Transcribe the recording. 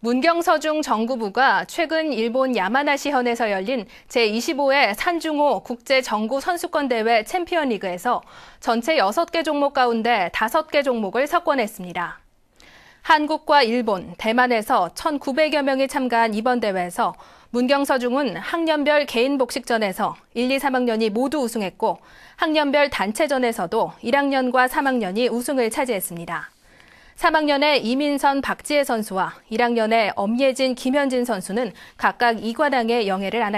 문경서중 정구부가 최근 일본 야마나시 현에서 열린 제25회 산중호 국제 정구 선수권 대회 챔피언 리그에서 전체 6개 종목 가운데 5개 종목을 석권했습니다. 한국과 일본, 대만에서 1,900여 명이 참가한 이번 대회에서 문경서중은 학년별 개인 복식전에서 1, 2, 3학년이 모두 우승했고 학년별 단체전에서도 1학년과 3학년이 우승을 차지했습니다. 3학년의 이민선 박지혜 선수와 1학년의 엄예진 김현진 선수는 각각 2관왕의 영예를 안았습니다.